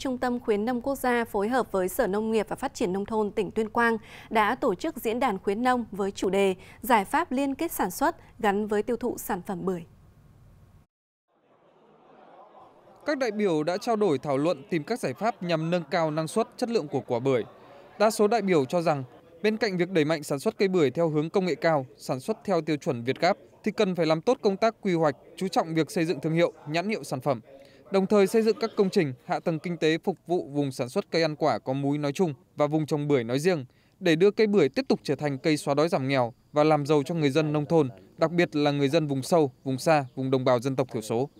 Trung tâm khuyến nông quốc gia phối hợp với Sở Nông nghiệp và Phát triển Nông thôn tỉnh Tuyên Quang đã tổ chức diễn đàn khuyến nông với chủ đề Giải pháp liên kết sản xuất gắn với tiêu thụ sản phẩm bưởi. Các đại biểu đã trao đổi thảo luận tìm các giải pháp nhằm nâng cao năng suất chất lượng của quả bưởi. Đa số đại biểu cho rằng bên cạnh việc đẩy mạnh sản xuất cây bưởi theo hướng công nghệ cao, sản xuất theo tiêu chuẩn Việt Gáp thì cần phải làm tốt công tác quy hoạch, chú trọng việc xây dựng thương hiệu, nhãn hiệu sản phẩm đồng thời xây dựng các công trình hạ tầng kinh tế phục vụ vùng sản xuất cây ăn quả có múi nói chung và vùng trồng bưởi nói riêng để đưa cây bưởi tiếp tục trở thành cây xóa đói giảm nghèo và làm giàu cho người dân nông thôn, đặc biệt là người dân vùng sâu, vùng xa, vùng đồng bào dân tộc thiểu số.